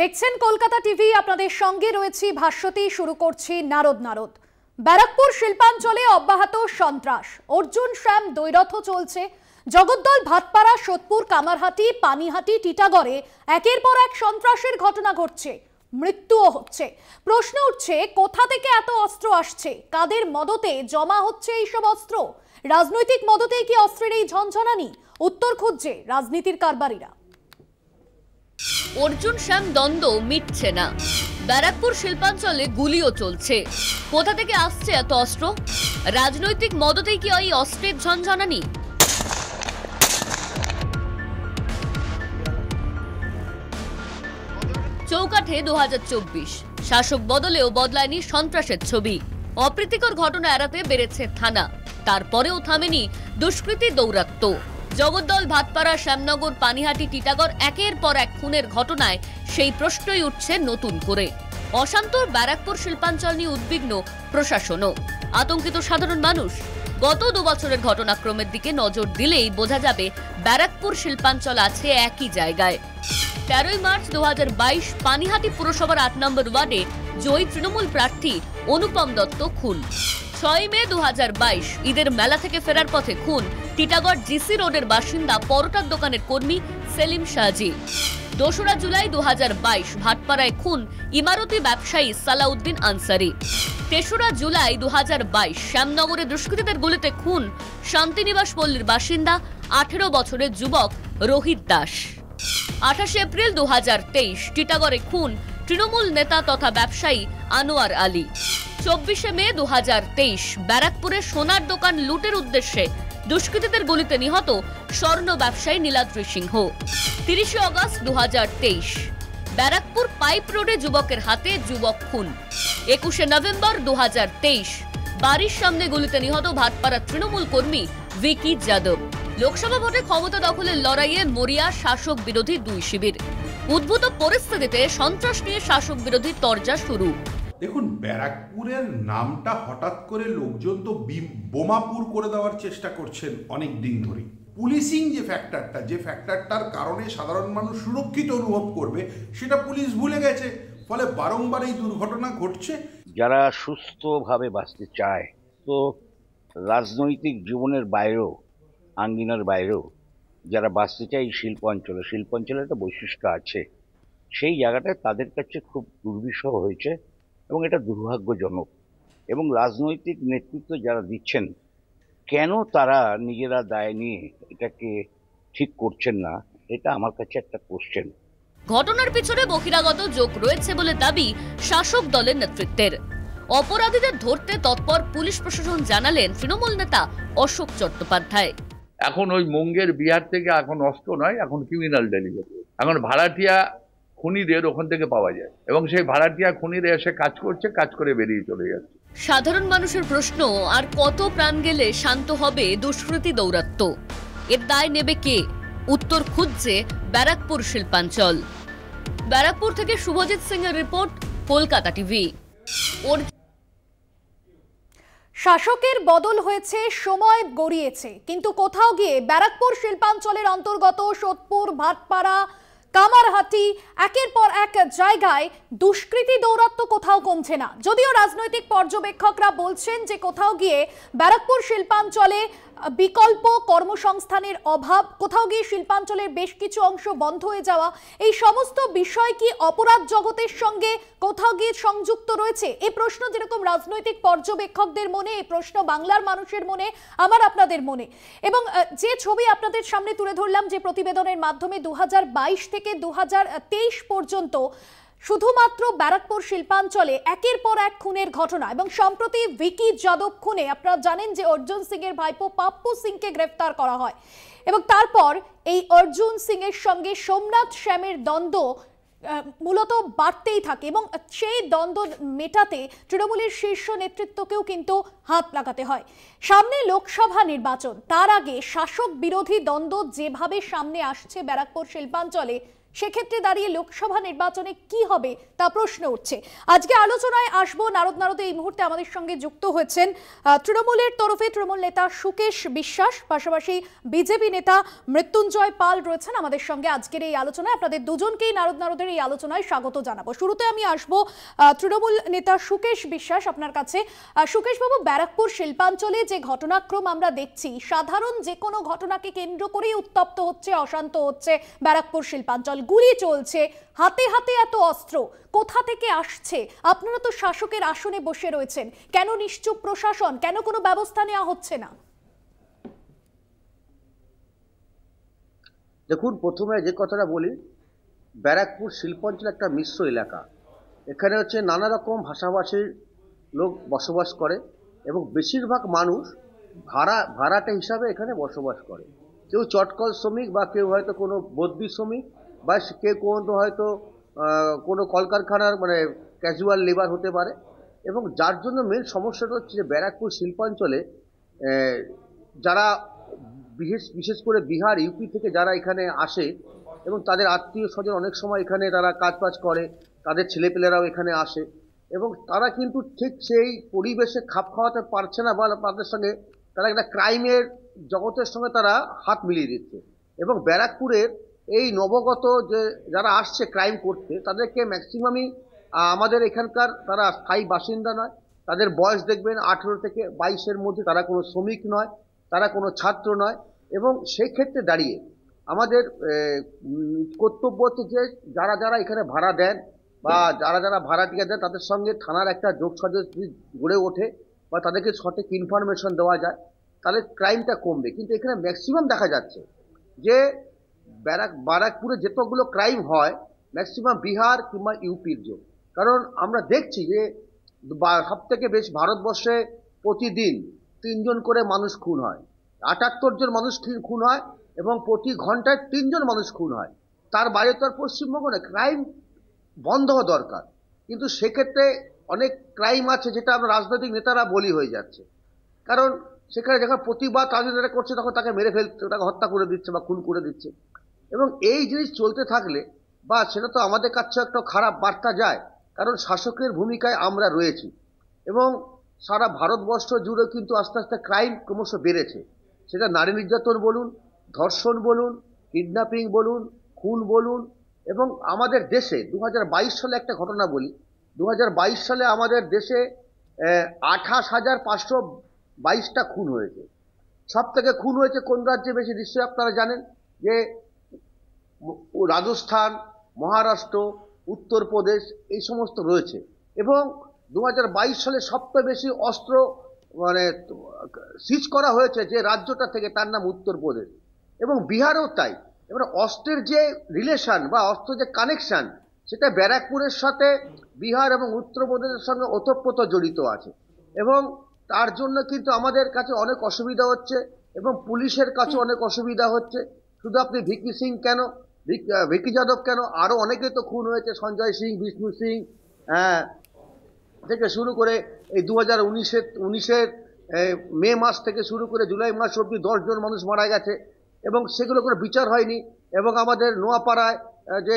দেখছেন কলকাতা টিভি আপনাদের সঙ্গে রয়েছি ভাষ্যতি শুরু করছি নারদ নারদ ব্যারাকপুর শিল্পাঞ্চলে অব্যাহত সন্ত্রাস অর্জুন শ্যাম দৈরথ চলছে জগদ্দল ভাতপাড়া সোদপুর কামারহাটি পানিহাটি টিটাগড়ে একের পর এক সন্ত্রাসের ঘটনা ঘটছে মৃত্যুও হচ্ছে প্রশ্ন উঠছে কোথা থেকে এত অস্ত্র আসছে কাদের মদতে জমা হচ্ছে এইসব অস্ত্র রাজনৈতিক মদতেই কি অস্ত্রের এই ঝনঝনানি উত্তর খুঁজছে রাজনীতির কারবারীরা অর্জুন শ্যাম দ্বন্দ্ব মিটছে না ব্যারাকপুর শিল্পাঞ্চলে গুলিও চলছে কোথা থেকে আসছে এত অস্ত্র রাজনৈতিক মদতে কি ওই অস্ত্রের ঝনঝনানি চৌকাঠে দু শাসক বদলেও বদলায়নি সন্ত্রাসের ছবি অপ্রীতিকর ঘটনা এড়াতে বেড়েছে থানা তারপরেও থামেনি দুষ্কৃতি দৌরাত্ম্য জগদ্দল ভাতপাড়া শ্যামনগর পানিহাটি টিটাগড় একের পর এক খুনের ঘটনায় সেই প্রশ্নই উঠছে নতুন করে অশান্ত ব্যারাকপুর শিল্পাঞ্চল নিয়ে উদ্বিগ্ন প্রশাসনও আতঙ্কিত সাধারণ মানুষ গত দুবছরের ঘটনাক্রমের দিকে নজর দিলেই বোঝা যাবে ব্যারাকপুর শিল্পাঞ্চল আছে একই জায়গায় তেরোই মার্চ দু পানিহাটি পুরসভার আট নম্বর ওয়ার্ডে জয়ী তৃণমূল প্রার্থী অনুপম দত্ত খুন ছয় মে দু ঈদের মেলা থেকে ফেরার পথে খুন টিটাগড় জিসি রোডের বাসিন্দা পরোটার দোকানের কর্মী সেলিম শাহজি দোসরা জুলাই দু ভাটপাড়ায় খুন ইমারতি ব্যবসায়ী সালাউদ্দিন আনসারি তেসরা জুলাই দু হাজার বাইশ শ্যামনগরে দুষ্কৃতীদের গুলিতে খুন শান্তিনিবাস পল্লীর বাসিন্দা আঠেরো বছরের যুবক রোহিত দাস আঠাশে এপ্রিল দু হাজার তেইশ টিটাগড়ে খুন তৃণমূল নেতা তথা ব্যবসায়ী আনোয়ার আলী চব্বিশে মে দু হাজার তেইশ ব্যারাকপুরে সোনার দোকান লুটের উদ্দেশ্যে দুষ্কৃতীদের গুলিতে নিহত স্বর্ণ ব্যবসায়ী নীলাদ্রি সিংহ তিরিশে অগস্ট দু ব্যারাকপুর পাইপ রোডে যুবকের হাতে যুবক খুন একুশে নভেম্বর দু বাড়ির সামনে গুলিতে নিহত ভাটপাড়া তৃণমূল কর্মী ভিকি যাদব লোকসভা ভোটে ক্ষমতা দখলের লড়াইয়ে মরিয়া শাসক বিরোধী দুই শিবির উদ্ভূত পরিস্থিতিতে সন্ত্রাস নিয়ে শাসক বিরোধী তরজা শুরু দেখুন ব্যারাকপুরের নামটা হঠাৎ করে লোকজন তো বোমাপুর করে দেওয়ার চেষ্টা করছেন অনেক দিন ধরেই পুলিশিং যে ফ্যাক্টরটা যে ফ্যাক্টরটার কারণে সাধারণ মানুষ সুরক্ষিত অনুভব করবে সেটা পুলিশ ভুলে গেছে ফলে বারংবার এই দুর্ঘটনা ঘটছে যারা সুস্থভাবে বাঁচতে চায় তো রাজনৈতিক জীবনের বাইরেও আঙ্গিনার বাইরেও যারা বাঁচতে চায় এই শিল্প অঞ্চলে শিল্প অঞ্চলে একটা বৈশিষ্ট্য আছে সেই জায়গাটা তাদের কাছে খুব দুর্বিষহ হয়েছে এবং এটা দুর্ভাগ্যজনক এবং রাজনৈতিক নেতৃত্ব যারা দিচ্ছেন কেন তারা নিজেরা দায় নিয়ে এটাকে ঠিক করছেন না এটা আমার কাছে একটা কোশ্চেন ঘটনার পিছনে বহিরাগত যোগ রয়েছে বলে দাবি শাসক দলের নেতৃত্বের অপরাধীদের ধরতে তৎপর পুলিশ প্রশাসন জানালেন তৃণমূল নেতা অশোক চট্টোপাধ্যায় এখন ওই মঙ্গের বিহার থেকে এখন অস্ত্র নয় এখন ক্রিমিনাল ডেলিভারি এখন ভাড়াটিয়া খুনিদের ওখান থেকে পাওয়া যায় এবং সেই ভাড়াটিয়া খুনিরা এসে কাজ করছে কাজ করে বেরিয়ে চলে যাচ্ছে সাধারণ মানুষের প্রশ্ন আর কত প্রাণ গেলে শান্ত হবে দুষ্কৃতি দৌরাত্ম এর দায় নেবে কে উত্তর খুঁজছে ব্যারাকপুর শিল্পাঞ্চল ব্যারাকপুর থেকে শুভজিৎ সিং এর রিপোর্ট কলকাতা টিভি ওর শাসকের বদল হয়েছে সময় গড়িয়েছে কিন্তু কোথাও গিয়ে ব্যারাকপুর শিল্পাঞ্চলের অন্তর্গত সোদপুর ভাটপাড়া কামারহাটি একের পর এক জায়গায় দুষ্কৃতি দৌরাত্ম কোথাও কমছে না যদিও রাজনৈতিক পর্যবেক্ষকরা বলছেন যে কোথাও গিয়ে ব্যারাকপুর শিল্পাঞ্চলে বিকল্প কর্মসংস্থানের অভাব কোথাও গিয়ে শিল্পাঞ্চলের বেশ কিছু অংশ বন্ধ হয়ে যাওয়া এই সমস্ত বিষয় কি অপরাধ জগতের সঙ্গে কোথাও গিয়ে সংযুক্ত রয়েছে এই প্রশ্ন যেরকম রাজনৈতিক পর্যবেক্ষকদের মনে এই প্রশ্ন বাংলার মানুষের মনে আমার আপনাদের মনে এবং যে ছবি আপনাদের সামনে তুলে ধরলাম যে প্রতিবেদনের মাধ্যমে দু থেকে দু পর্যন্ত শুধুমাত্র ব্যারাকপুর শিল্পাঞ্চলে একের পর এক খুনের ঘটনা এবং সম্প্রতি ভিকি যাদব খুনে আপনারা জানেন যে অর্জুন সিং এর ভাইপো পাপ্পু সিংকে গ্রেফতার করা হয় এবং তারপর এই অর্জুন সিং এর সঙ্গে সোমনাথ শ্যামের দ্বন্দ্ব মূলত বাড়তেই থাকে এবং সেই দ্বন্দ্ব মেটাতে তৃণমূলের শীর্ষ নেতৃত্বকেও কিন্তু হাত লাগাতে হয় সামনে লোকসভা নির্বাচন তার আগে শাসক বিরোধী দ্বন্দ্ব যেভাবে সামনে আসছে ব্যারাকপুর শিল্পাঞ্চলে সেক্ষেত্রে দাঁড়িয়ে লোকসভা নির্বাচনে কি হবে তা প্রশ্ন উঠছে আজকে আলোচনায় আসবো নারদ নারদে এই মুহূর্তে আমাদের সঙ্গে যুক্ত হয়েছেন তৃণমূলের তরফে তৃণমূল নেতা সুকেশ বিশ্বাস পাশাপাশি বিজেপি নেতা মৃত্যুঞ্জয় পাল রয়েছেন আমাদের সঙ্গে আজকের এই আলোচনায় আপনাদের দুজনকেই নারদ নারদের এই আলোচনায় স্বাগত জানাবো শুরুতে আমি আসবো তৃণমূল নেতা সুকেশ বিশ্বাস আপনার কাছে সুকেশবাবু ব্যারাকপুর শিল্পাঞ্চলে যে ঘটনাক্রম আমরা দেখছি সাধারণ যে কোনো ঘটনাকে কেন্দ্র করেই উত্তপ্ত হচ্ছে অশান্ত হচ্ছে ব্যারাকপুর শিল্পাঞ্চল গুলি চলছে হাতে হাতে এত অস্ত্র কোথা থেকে আসছে আপনারা তো শাসকের আসনে বসে রয়েছেন কেন নিশ্চুপ প্রশাসন কেন কোনো ব্যবস্থা নেওয়া হচ্ছে না দেখুন প্রথমে যে কথাটা বলি ব্যারাকপুর শিল্পাঞ্চল একটা মিশ্র এলাকা এখানে হচ্ছে নানা রকম ভাষাভাষীর লোক বসবাস করে এবং বেশিরভাগ মানুষ ভাড়া ভাড়াটা হিসাবে এখানে বসবাস করে কেউ চটকল শ্রমিক বা কেউ হয়তো কোনো বদ্যি শ্রমিক বা কে কোনো হয়তো কোনো কলকারখানার মানে ক্যাজুয়াল লেবার হতে পারে এবং যার জন্য মেন সমস্যাটা হচ্ছে যে ব্যারাকপুর শিল্পাঞ্চলে যারা বিশেষ বিশেষ করে বিহার ইউপি থেকে যারা এখানে আসে এবং তাদের আত্মীয় স্বজন অনেক সময় এখানে তারা কাজ বাজ করে তাদের ছেলেপেলেরাও এখানে আসে এবং তারা কিন্তু ঠিক সেই পরিবেশে খাপ খাওয়াতে পারছে না বা তাদের সঙ্গে তারা একটা ক্রাইমের জগতের সঙ্গে তারা হাত মিলিয়ে দিচ্ছে এবং ব্যারাকপুরের এই নবগত যে যারা আসছে ক্রাইম করতে তাদেরকে ম্যাক্সিমামই আমাদের এখানকার তারা স্থায়ী বাসিন্দা নয় তাদের বয়স দেখবেন আঠেরো থেকে বাইশের মধ্যে তারা কোনো শ্রমিক নয় তারা কোনো ছাত্র নয় এবং সেই ক্ষেত্রে দাঁড়িয়ে আমাদের কর্তব্য হচ্ছে যে যারা যারা এখানে ভাড়া দেন বা যারা যারা ভাড়া দিয়ে দেন তাদের সঙ্গে থানার একটা যোগ গড়ে ওঠে বা তাদেরকে সঠিক ইনফরমেশন দেওয়া যায় তাহলে ক্রাইমটা কমবে কিন্তু এখানে ম্যাক্সিমাম দেখা যাচ্ছে যে ব্যারাক বারাকপুরে যতগুলো ক্রাইম হয় ম্যাক্সিমাম বিহার কিংবা ইউপির জন্য কারণ আমরা দেখছি যে সব থেকে বেশ ভারতবর্ষে প্রতিদিন তিনজন করে মানুষ খুন হয় আটাত্তর জন মানুষ খুন হয় এবং প্রতি ঘন্টায় তিনজন মানুষ খুন হয় তার বাইরে তো আর পশ্চিমবঙ্গে ক্রাইম বন্ধ হওয়া দরকার কিন্তু সেক্ষেত্রে অনেক ক্রাইম আছে যেটা আমরা রাজনৈতিক নেতারা বলি হয়ে যাচ্ছে কারণ সেখানে যখন প্রতিবাদ রাজনীতিটা করছে তখন তাকে মেরে ফেলছে তাকে হত্যা করে দিচ্ছে বা খুন করে দিচ্ছে এবং এই জিনিস চলতে থাকলে বা সেটা তো আমাদের কাছে একটা খারাপ বার্তা যায় কারণ শাসকের ভূমিকায় আমরা রয়েছি এবং সারা ভারতবর্ষ জুড়ে কিন্তু আস্তে আস্তে ক্রাইম ক্রমশ বেড়েছে সেটা নারী নির্যাতন বলুন ধর্ষণ বলুন কিডন্যাপিং বলুন খুন বলুন এবং আমাদের দেশে দু সালে একটা ঘটনা বলি দু সালে আমাদের দেশে আঠাশ হাজার পাঁচশো বাইশটা খুন হয়েছে সব থেকে খুন হয়েছে কোন রাজ্যে বেশি নিশ্চয়ই আপনারা জানেন যে রাজস্থান মহারাষ্ট্র উত্তরপ্রদেশ এই সমস্ত রয়েছে এবং দু সালে সবচেয়ে বেশি অস্ত্র মানে সিজ করা হয়েছে যে রাজ্যটা থেকে তার নাম উত্তরপ্রদেশ এবং বিহারও তাই এবার অস্ত্রের যে রিলেশন বা অস্ত্র যে কানেকশান সেটা ব্যারাকপুরের সাথে বিহার এবং উত্তরপ্রদেশের সঙ্গে ওতপ্রোত জড়িত আছে এবং তার জন্য কিন্তু আমাদের কাছে অনেক অসুবিধা হচ্ছে এবং পুলিশের কাছে অনেক অসুবিধা হচ্ছে শুধু আপনি ভিকি সিং কেন ভিকি যাদব কেন আরও অনেকে তো খুন হয়েছে সঞ্জয় সিং বিষ্ণু সিং হ্যাঁ, থেকে শুরু করে এই দু হাজার উনিশের উনিশের মে মাস থেকে শুরু করে জুলাই মাস অব্দি দশজন মানুষ মারা গেছে এবং সেগুলো কোনো বিচার হয়নি এবং আমাদের নোয়াপাড়ায় যে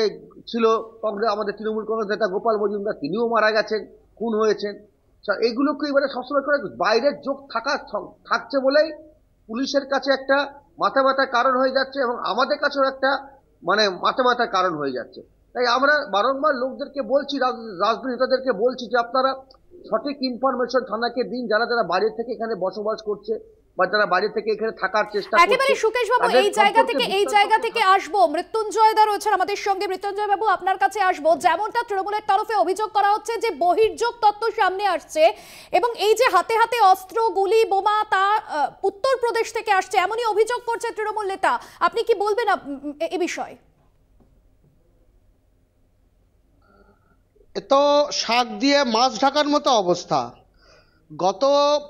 ছিল কংগ্রেস আমাদের তৃণমূল কংগ্রেস নেতা গোপাল মজুমদার তিনিও মারা গেছেন খুন হয়েছেন এইগুলোকে এবারে সবসময় করে বাইরের যোগ থাকা থাকছে বলেই পুলিশের কাছে একটা মাথা ব্যথার কারণ হয়ে যাচ্ছে এবং আমাদের কাছেও একটা মানে মাথা মাথা কারণ হয়ে যাচ্ছে তাই আমরা বারংবার লোকদেরকে বলছি রাজনীতি নেতাদেরকে বলছি যে আপনারা সঠিক ইনফরমেশন থানাকে দিন যারা যারা বাইরে থেকে এখানে বসবাস করছে বা যারা বাইরে থেকে এখানে থাকার চেষ্টা একেবারে সুকেশ বাবু এই জায়গা থেকে এই জায়গা থেকে আসবো মৃত্যুঞ্জয় দা রয়েছেন আমাদের সঙ্গে মৃত্যুঞ্জয় বাবু আপনার কাছে আসবো যেমনটা তৃণমূলের তরফে অভিযোগ করা হচ্ছে যে বহির্যোগ তত্ত্ব সামনে আসছে এবং এই যে হাতে হাতে অস্ত্র গুলি বোমা তা উত্তরপ্রদেশ থেকে আসছে এমনই অভিযোগ করছে তৃণমূল নেতা আপনি কি বলবেন এ বিষয়ে এত শাক দিয়ে মাছ ঢাকার মতো অবস্থা গত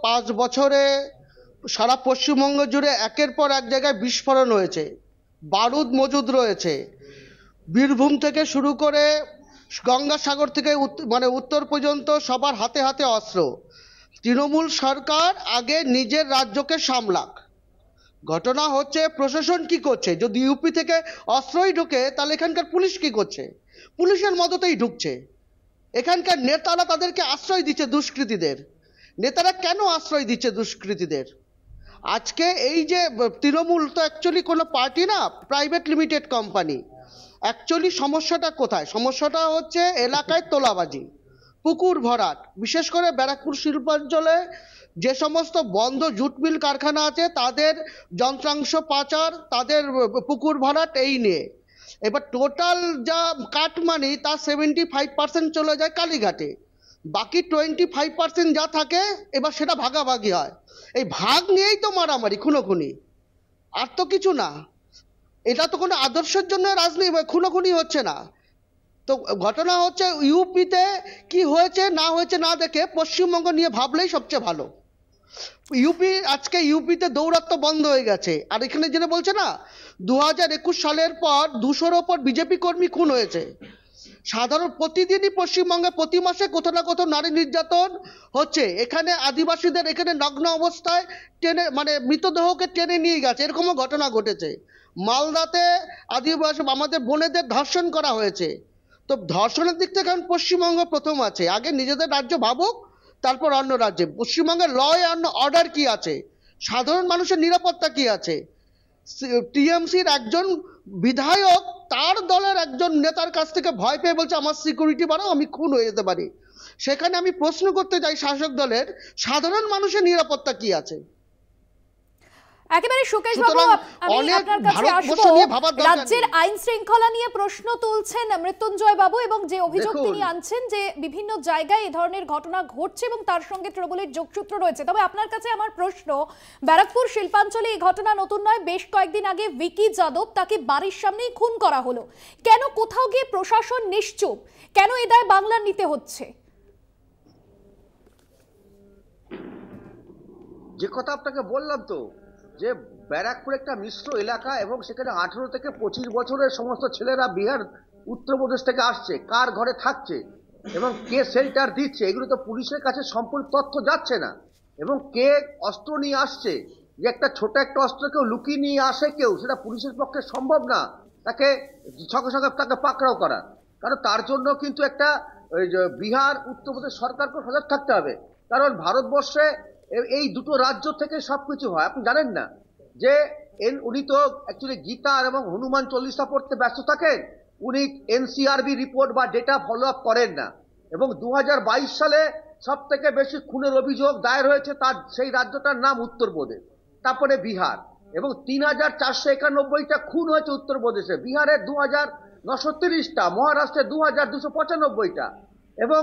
পাঁচ বছরে সারা পশ্চিমবঙ্গ জুড়ে একের পর এক জায়গায় বিস্ফোরণ হয়েছে বারুদ মজুদ রয়েছে বীরভূম থেকে শুরু করে গঙ্গাসাগর থেকে মানে উত্তর পর্যন্ত সবার হাতে হাতে অস্ত্র তৃণমূল সরকার আগে নিজের রাজ্যকে সামলাক ঘটনা হচ্ছে প্রশাসন কি করছে যদি ইউপি থেকে অস্ত্রই ঢুকে তাহলে এখানকার পুলিশ কি করছে পুলিশের মতোতেই ঢুকছে এখানকার নেতারা তাদেরকে আশ্রয় দিচ্ছে দুষ্কৃতীদের নেতারা কেন আশ্রয় দিচ্ছে দুষ্কৃতীদের আজকে এই যে তৃণমূল তো অ্যাকচুয়ালি কোনো পার্টি না প্রাইভেট লিমিটেড কোম্পানি অ্যাকচুয়ালি সমস্যাটা কোথায় সমস্যাটা হচ্ছে এলাকায় তোলাবাজি পুকুর ভরাট বিশেষ করে ব্যারাকপুর শিল্পাঞ্চলে যে সমস্ত বন্ধ জুট মিল কারখানা আছে তাদের যন্ত্রাংশ পাচার তাদের পুকুর ভরাট এই নিয়ে এবার টোটাল যা কাটমানি তার সেভেন্টি ফাইভ পার্সেন্ট চলে যায় কালীঘাটে বাকি টোয়েন্টি ফাইভ পার্সেন্ট যা থাকে এবার সেটা ভাগাভাগি হয় এই ভাগ নিয়েই তো মারামারি খুনোখুনি আর তো কিছু না এটা তো কোনো আদর্শের জন্য রাজনীতি খুনোখুনি হচ্ছে না তো ঘটনা হচ্ছে ইউপিতে কি হয়েছে না হয়েছে না দেখে পশ্চিমবঙ্গ নিয়ে ভাবলেই সবচেয়ে ভালো ইউপি আজকে ইউপিতে দৌরাত্ম বন্ধ হয়ে গেছে আর এখানে যেটা বলছে না দু সালের পর দুশোর ওপর বিজেপি কর্মী খুন হয়েছে সাধারণ প্রতিদিনই পশ্চিমবঙ্গে প্রতি মাসে কোথাও না কোথাও নারী নির্যাতন হচ্ছে এখানে আদিবাসীদের এখানে নগ্ন অবস্থায় টেনে মানে মৃতদেহকে টেনে নিয়ে গেছে এরকমও ঘটনা ঘটেছে মালদাতে আদিবাসী আমাদের বোনেদের ধর্ষণ করা হয়েছে তো ধর্ষণের দিক থেকে এখন পশ্চিমবঙ্গ প্রথম আছে আগে নিজেদের রাজ্য ভাবুক তারপর অন্য রাজ্যে পশ্চিমবঙ্গের ল অ্যান্ড অর্ডার কি আছে সাধারণ মানুষের নিরাপত্তা কি আছে টিএমসির একজন বিধায়ক তার দলের একজন নেতার কাছ থেকে ভয় পেয়ে বলছে আমার সিকিউরিটি বাড়াও আমি খুন হয়ে যেতে পারি সেখানে আমি প্রশ্ন করতে চাই শাসক দলের সাধারণ মানুষের নিরাপত্তা কি আছে একেবারে সুকেশ বাবু অনেক ভারতবর্ষ নিয়ে ভাবার রাজ্যের আইন শৃঙ্খলা নিয়ে প্রশ্ন তুলছেন মৃত্যুঞ্জয় বাবু এবং যে অভিযোগ তিনি আনছেন যে বিভিন্ন জায়গায় এ ধরনের ঘটনা ঘটছে এবং তার সঙ্গে তৃণমূলের যোগসূত্র রয়েছে তবে আপনার কাছে আমার প্রশ্ন ব্যারাকপুর শিল্পাঞ্চলে এই ঘটনা নতুন নয় বেশ কয়েকদিন আগে ভিকি যাদব তাকে বাড়ির সামনেই খুন করা হলো কেন কোথাও গিয়ে প্রশাসন নিশ্চুপ কেন এ দায় বাংলা নিতে হচ্ছে যে কথা আপনাকে বললাম তো যে ব্যারাকপুর একটা মিশ্র এলাকা এবং সেখানে আঠেরো থেকে পঁচিশ বছরের সমস্ত ছেলেরা বিহার উত্তরপ্রদেশ থেকে আসছে কার ঘরে থাকছে এবং কে শেল্টার দিচ্ছে এগুলো তো পুলিশের কাছে সম্পূর্ণ তথ্য যাচ্ছে না এবং কে অস্ত্র নিয়ে আসছে যে একটা ছোট একটা অস্ত্র কেউ লুকিয়ে নিয়ে আসে কেউ সেটা পুলিশের পক্ষে সম্ভব না তাকে সঙ্গে সঙ্গে তাকে পাকড়াও করা কারণ তার জন্য কিন্তু একটা বিহার উত্তরপ্রদেশ সরকারকে সজাগ থাকতে হবে কারণ ভারতবর্ষে এই দুটো রাজ্য থেকে সব কিছু হয় আপনি জানেন না যে এন উনি তো অ্যাকচুয়ালি গীতার এবং হনুমান চল্লিশটা পড়তে ব্যস্ত থাকেন উনি এনসিআরবি রিপোর্ট বা ডেটা ফলো আপ করেন না এবং দু সালে সব থেকে বেশি খুনের অভিযোগ দায়ের হয়েছে তার সেই রাজ্যটার নাম উত্তরপ্রদেশ তারপরে বিহার এবং তিন হাজার চারশো একানব্বইটা খুন হয়েছে উত্তরপ্রদেশে বিহারে দু হাজার নশো তিরিশটা মহারাষ্ট্রে দু হাজার দুশো পঁচানব্বইটা এবং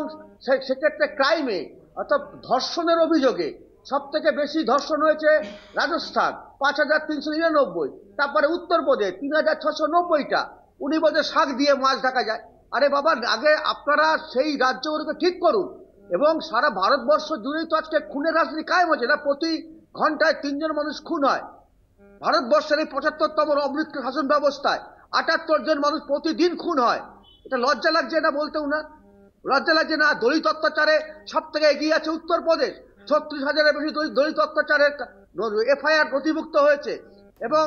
সেক্ষেত্রে ক্রাইমে অর্থাৎ ধর্ষণের অভিযোগে সব থেকে বেশি ধর্ষণ হয়েছে রাজস্থান পাঁচ হাজার তিনশো নিরানব্বই তারপরে উত্তরপ্রদেশ তিন হাজার ছশো নব্বইটা উনি বলছে শাক দিয়ে মাছ ঢাকা যায় আরে বাবা আগে আপনারা সেই রাজ্যগুলোকে ঠিক করুন এবং সারা ভারতবর্ষ জুড়েই তো আজকে খুনের রাজনীতি কায়েম হচ্ছে না প্রতি ঘন্টায় তিনজন মানুষ খুন হয় ভারতবর্ষের এই পঁচাত্তরতম অমৃত শাসন ব্যবস্থায় আটাত্তর জন মানুষ প্রতিদিন খুন হয় এটা লজ্জা লাগছে না বলতেও না লজ্জা লাগছে না দলিত অত্যাচারে সব থেকে এগিয়ে আছে উত্তরপ্রদেশ ছত্রিশ হাজারের বেশি দলিত অত্যাচারের এফআইআর নথিভুক্ত হয়েছে এবং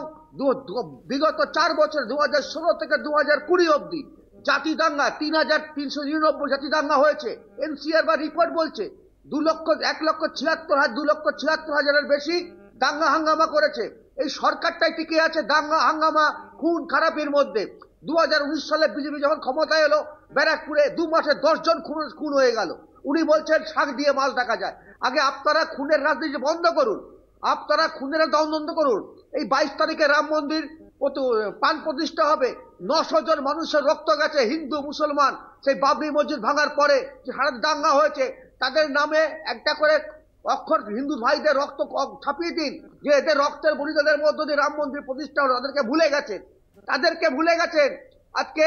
বিগত চার বছর দু হাজার ষোলো থেকে দু হাজার কুড়ি অবধি জাতি দাঙ্গা তিন হাজার তিনশো নিরানব্বই জাতি দাঙ্গা হয়েছে এনসিআর বা রিপোর্ট বলছে দু লক্ষ এক লক্ষ ছিয়াত্তর হাজার দু লক্ষ ছিয়াত্তর হাজারের বেশি দাঙ্গা হাঙ্গামা করেছে এই সরকারটাই টিকে আছে দাঙ্গা হাঙ্গামা খুন খারাপের মধ্যে দু হাজার উনিশ সালে বিজেপি যখন ক্ষমতায় এলো ব্যারাকপুরে দু মাসে দশজন খুন খুন হয়ে গেল উনি বলছেন শাক দিয়ে মাছ ডাকা যায় আগে আপনারা খুনের রাজনীতি বন্ধ করুন আপনারা খুনের দ্বন্দ্ব করুন এই বাইশ তারিখে রাম মন্দির পান প্রতিষ্ঠা হবে নশো জন মানুষের রক্ত গেছে হিন্দু মুসলমান সেই বাবরি মসজিদ ভাঙার পরে যে হারাত দাঙ্গা হয়েছে তাদের নামে একটা করে অক্ষর হিন্দু ভাইদের রক্ত ছাপিয়ে দিন যে এদের রক্তের বলিদানের মধ্য দিয়ে রাম মন্দির প্রতিষ্ঠা তাদেরকে ভুলে গেছেন তাদেরকে ভুলে গেছেন আজকে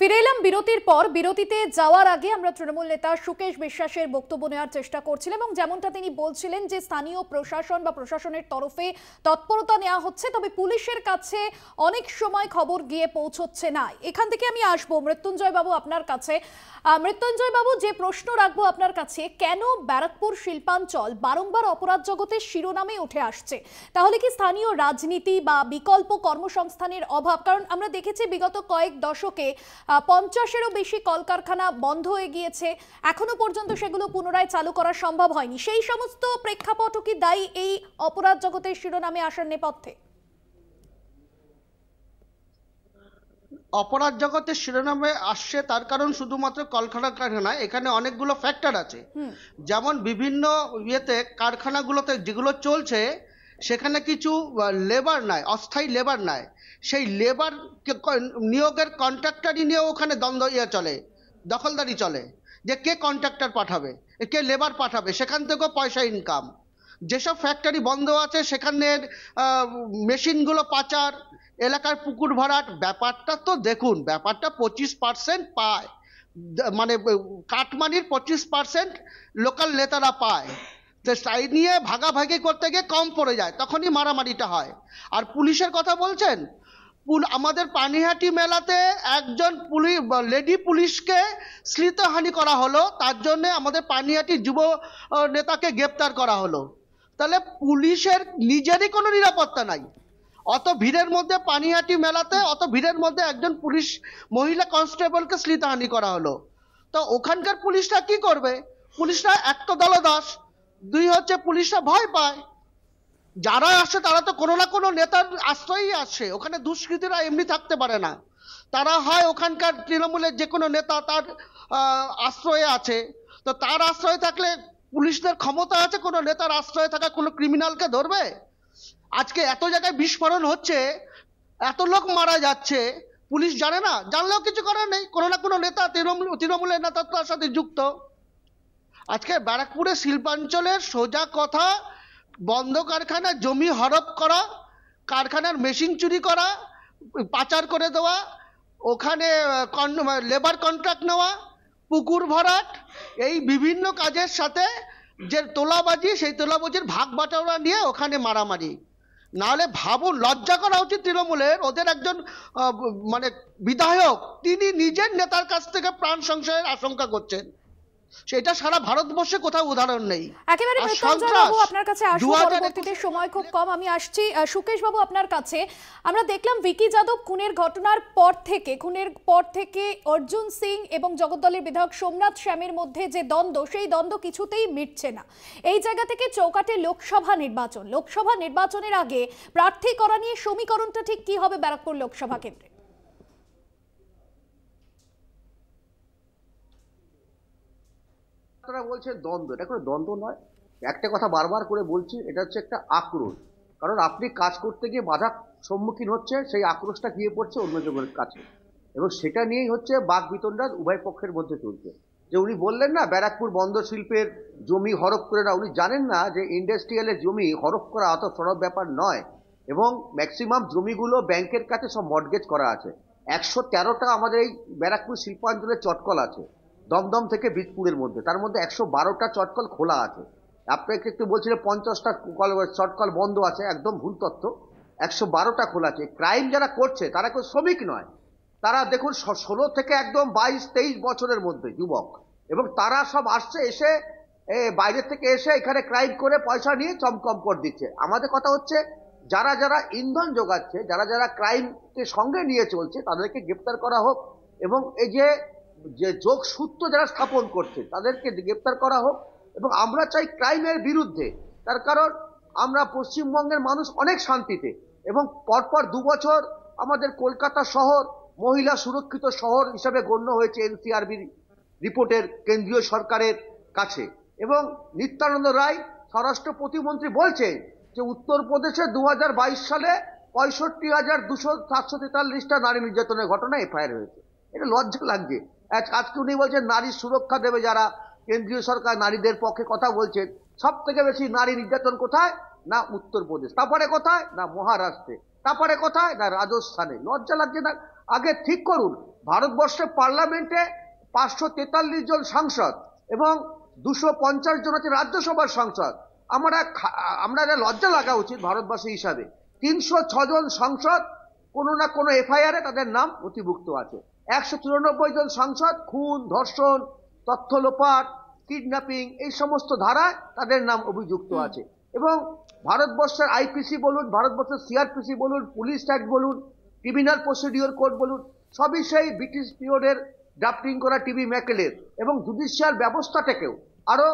ফিরে এলাম বিরতির পর বিরতিতে যাওয়ার আগে আমরা তৃণমূল নেতা সুকেশ বিশ্বাসের বক্তব্য নেওয়ার চেষ্টা করছিলাম এবং যেমনটা তিনি বলছিলেন যে স্থানীয় প্রশাসন বা প্রশাসনের তরফে তৎপরতা নেওয়া হচ্ছে তবে পুলিশের কাছে অনেক সময় খবর গিয়ে পৌঁছচ্ছে না এখান থেকে আমি আসব মৃত্যুঞ্জয় বাবু আপনার কাছে মৃত্যুঞ্জয় বাবু যে প্রশ্ন রাখবো আপনার কাছে কেন ব্যারাকপুর শিল্পাঞ্চল বারংবার অপরাধ জগতের শিরোনামে উঠে আসছে তাহলে কি স্থানীয় রাজনীতি বা বিকল্প কর্মসংস্থানের অভাব কারণ আমরা দেখেছি বিগত কয়েক দশকে পঞ্চাশেরও বেশি কলকারখানা বন্ধ হয়ে গিয়েছে এখনো পর্যন্ত সেগুলো পুনরায় চালু করা সম্ভব হয়নি সেই সমস্ত প্রেক্ষাপটও কি দায়ী এই অপরাধ জগতের শিরোনামে আসার নেপথ্যে অপরাধ জগতের শিরোনামে আসছে তার কারণ শুধুমাত্র কলকারখানা কারখানা এখানে অনেকগুলো ফ্যাক্টর আছে যেমন বিভিন্ন ইয়েতে কারখানাগুলোতে যেগুলো চলছে সেখানে কিছু লেবার নাই অস্থায়ী লেবার নাই সেই লেবার নিয়োগের কন্ট্রাক্টারই নিয়েও ওখানে দ্বন্দ্ব ইয়ে চলে দখলদারি চলে যে কে কন্ট্রাক্টর পাঠাবে কে লেবার পাঠাবে সেখান থেকেও পয়সা ইনকাম যেসব ফ্যাক্টরি বন্ধ আছে সেখানের মেশিনগুলো পাচার এলাকার পুকুর ভরাট ব্যাপারটা তো দেখুন ব্যাপারটা পঁচিশ পার্সেন্ট পায় মানে কাটমানির পঁচিশ পার্সেন্ট লোকাল নেতারা পায় যে সাইড নিয়ে ভাগাভাগি করতে গিয়ে কম পড়ে যায় তখনই মারামারিটা হয় আর পুলিশের কথা বলছেন আমাদের পানিহাটি মেলাতে একজন পুলিশ লেডি পুলিশকে স্মৃতহানি করা হলো তার জন্যে আমাদের পানিহাটি যুব নেতাকে গ্রেপ্তার করা হলো তাহলে পুলিশের নিজেরই কোনো নিরাপত্তা নাই অত ভিড়ের মধ্যে পানিহাটি মেলাতে অত ভিড়ের মধ্যে একজন পুলিশ মহিলা কনস্টেবলকে স্মৃতহানি করা হলো তো ওখানকার পুলিশরা কি করবে পুলিশরা এক তো দলদাস দুই হচ্ছে পুলিশরা ভয় পায় যারা আসে তারা তো কোনো না কোনো নেতার আশ্রয়ই আসে ওখানে দুষ্কৃতীরা এমনি থাকতে পারে না তারা হয় ওখানকার তৃণমূলের যে কোনো নেতা তার আশ্রয়ে আছে তো তার আশ্রয়ে থাকলে পুলিশদের ক্ষমতা আছে কোনো নেতার আশ্রয়ে থাকা কোনো ক্রিমিনালকে ধরবে আজকে এত জায়গায় বিস্ফোরণ হচ্ছে এত লোক মারা যাচ্ছে পুলিশ জানে না জানলেও কিছু করার নেই কোনো না কোনো নেতা তৃণমূল তৃণমূলের নেতা তার সাথে যুক্ত আজকে ব্যারাকপুরে শিল্পাঞ্চলের সোজা কথা বন্ধ কারখানা জমি হরপ করা কারখানার মেশিন চুরি করা পাচার করে দেওয়া ওখানে লেবার কন্ট্রাক্ট নেওয়া পুকুর ভরাট এই বিভিন্ন কাজের সাথে যে তোলাবাজি সেই তোলাবাজির ভাগ বাটোয়ারা নিয়ে ওখানে মারামারি নাহলে ভাবুন লজ্জা করা উচিত তৃণমূলের ওদের একজন মানে বিধায়ক তিনি নিজের নেতার কাছ থেকে প্রাণ সংশয়ের আশঙ্কা করছেন সেটা সারা ভারতবর্ষে কোথাও উদাহরণ নেই একেবারে বাবু আপনার কাছে পরবর্তীতে সময় খুব কম আমি আসছি সুকেশ বাবু আপনার কাছে আমরা দেখলাম ভিকি যাদব খুনের ঘটনার পর থেকে খুনের পর থেকে অর্জুন সিং এবং জগদ্দলের বিধায়ক সোমনাথ শ্যামের মধ্যে যে দ্বন্দ্ব সেই দ্বন্দ্ব কিছুতেই মিটছে না এই জায়গা থেকে চৌকাটে লোকসভা নির্বাচন লোকসভা নির্বাচনের আগে প্রার্থী করা নিয়ে সমীকরণটা ঠিক কি হবে ব্যারাকপুর লোকসভা কেন্দ্রে আপনারা বলছেন দ্বন্দ্ব এটা কোনো দ্বন্দ্ব নয় একটা কথা বারবার করে বলছি এটা হচ্ছে একটা আক্রোশ কারণ আপনি কাজ করতে গিয়ে বাধা সম্মুখীন হচ্ছে সেই আক্রোশটা গিয়ে পড়ছে অন্য জনের কাছে এবং সেটা নিয়েই হচ্ছে বাঘ বিতণ্ডাজ উভয় পক্ষের মধ্যে চলছে যে উনি বললেন না ব্যারাকপুর বন্দর শিল্পের জমি হরপ করে না উনি জানেন না যে ইন্ডাস্ট্রিয়ালের জমি হরপ করা অত সরব ব্যাপার নয় এবং ম্যাক্সিমাম জমিগুলো ব্যাংকের কাছে সব মর্গেজ করা আছে একশো তেরোটা আমাদের এই ব্যারাকপুর শিল্পাঞ্চলের চটকল আছে দমদম থেকে বিজপুরের মধ্যে তার মধ্যে একশো বারোটা চটকল খোলা আছে আপনাকে একটু বলছিলেন পঞ্চাশটা কল চটকল বন্ধ আছে একদম ভুল তথ্য একশো বারোটা খোলা আছে ক্রাইম যারা করছে তারা কেউ শ্রমিক নয় তারা দেখুন ষোলো থেকে একদম বাইশ তেইশ বছরের মধ্যে যুবক এবং তারা সব আসছে এসে বাইরে থেকে এসে এখানে ক্রাইম করে পয়সা নিয়ে চমকম করে দিচ্ছে আমাদের কথা হচ্ছে যারা যারা ইন্ধন যোগাচ্ছে যারা যারা ক্রাইমকে সঙ্গে নিয়ে চলছে তাদেরকে গ্রেপ্তার করা হোক এবং এই যে যে যোগসূত্র যারা স্থাপন করছে তাদেরকে গ্রেপ্তার করা হোক এবং আমরা চাই ক্রাইমের বিরুদ্ধে তার কারণ আমরা পশ্চিমবঙ্গের মানুষ অনেক শান্তিতে এবং পরপর দু বছর আমাদের কলকাতা শহর মহিলা সুরক্ষিত শহর হিসাবে গণ্য হয়েছে এনসিআরবি রিপোর্টের কেন্দ্রীয় সরকারের কাছে এবং নিত্যানন্দ রায় স্বরাষ্ট্র প্রতিমন্ত্রী বলছেন যে উত্তরপ্রদেশে দু সালে পঁয়ষট্টি হাজার দুশো সাতশো তেতাল্লিশটা নারী নির্যাতনের ঘটনা এফআইআর হয়েছে এটা লজ্জা লাগছে আজকে উনি বলছেন নারী সুরক্ষা দেবে যারা কেন্দ্রীয় সরকার নারীদের পক্ষে কথা বলছেন সব থেকে বেশি নারী নির্যাতন কোথায় না উত্তরপ্রদেশ তারপরে কোথায় না মহারাষ্ট্রে তারপরে কোথায় না রাজস্থানে লজ্জা লাগছে না আগে ঠিক করুন ভারতবর্ষের পার্লামেন্টে পাঁচশো তেতাল্লিশ জন সাংসদ এবং দুশো পঞ্চাশ জন আছে রাজ্যসভার সাংসদ আমরা আমরা লজ্জা লাগা উচিত ভারতবাসী হিসাবে তিনশো ছজন সংসদ কোনো না কোনো এফআইআরে তাদের নাম নথিভুক্ত আছে একশো চুরানব্বই জন সাংসদ খুন ধর্ষণ তথ্য লোপাট কিডন্যাপিং এই সমস্ত ধারায় তাদের নাম অভিযুক্ত আছে এবং ভারতবর্ষের আইপিসি বলুন ভারতবর্ষের সিআরপিসি বলুন পুলিশ অ্যাক্ট বলুন ক্রিমিনাল প্রসিডিওর কোড বলুন সবই সেই ব্রিটিশ পিরিয়ডের ড্রাফটিং করা টিভি ম্যাকেলের এবং জুডিশিয়াল ব্যবস্থাটাকেও আরও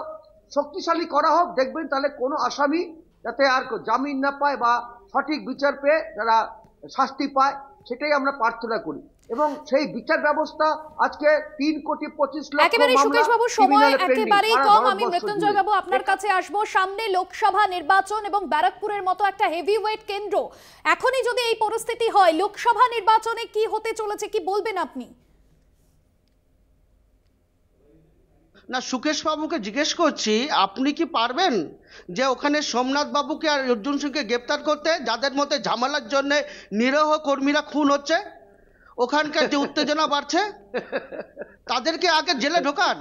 শক্তিশালী করা হোক দেখবেন তাহলে কোনো আসামি যাতে আর জামিন না পায় বা সঠিক বিচার পেয়ে যারা শাস্তি পায় সেটাই আমরা প্রার্থনা করি এবং সেই বিচার ব্যবস্থা আজকে তিন কোটি পঁচিশ লক্ষ একেবারে সুকেশ বাবু সময় একেবারেই হ্যাঁ, কম আমি মৃত্যুঞ্জয় বাবু আপনার কাছে আসব সামনে লোকসভা নির্বাচন এবং ব্যারাকপুরের মতো একটা হেভি ওয়েট কেন্দ্র এখনই যদি এই পরিস্থিতি হয় লোকসভা নির্বাচনে কি হতে চলেছে কি বলবেন আপনি না সুকেশ বাবুকে জিজ্ঞেস করছি আপনি কি পারবেন যে ওখানে সোমনাথ বাবুকে আর অর্জুন সিংকে গ্রেপ্তার করতে যাদের মধ্যে ঝামেলার জন্য নিরহ কর্মীরা খুন হচ্ছে ওখানকার যে উত্তেজনা বাড়ছে তাদেরকে আগে জেলে ঢোকান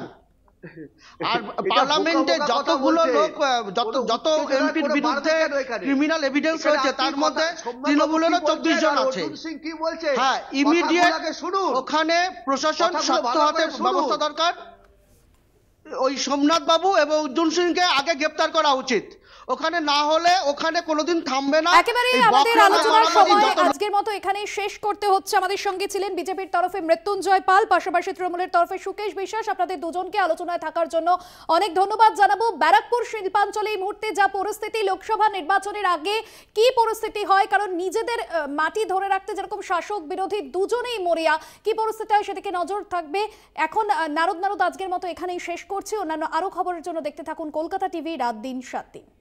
আর পার্লামেন্টে যতগুলো লোক যত যত এমপির বিরুদ্ধে ক্রিমিনাল এভিডেন্স রয়েছে তার মধ্যে তৃণমূলেরও চব্বিশ জন আছে হ্যাঁ ইমিডিয়েট ওখানে প্রশাসন শক্ত হাতে ব্যবস্থা দরকার ওই সোমনাথ বাবু এবং জুন সিংকে আগে গ্রেপ্তার করা উচিত ওখানে না হলে ওখানে কোনোদিন থামবে না একেবারে আমাদের আলোচনার সময় আজকের মতো এখানেই শেষ করতে হচ্ছে আমাদের সঙ্গে ছিলেন বিজেপির তরফে মৃত্যুঞ্জয় পাল পাশাপাশি তৃণমূলের তরফে সুকেশ বিশ্বাস আপনাদের দুজনকে আলোচনায় থাকার জন্য অনেক ধন্যবাদ জানাবো ব্যারাকপুর শিল্পাঞ্চলে এই মুহূর্তে যা পরিস্থিতি লোকসভা নির্বাচনের আগে কি পরিস্থিতি হয় কারণ নিজেদের মাটি ধরে রাখতে যেরকম শাসক বিরোধী দুজনেই মরিয়া কি পরিস্থিতি হয় সেদিকে নজর থাকবে এখন নারদ নারদ আজকের মতো এখানেই শেষ করছি অন্যান্য আরও খবরের জন্য দেখতে থাকুন কলকাতা টিভি রাত দিন সাত দিন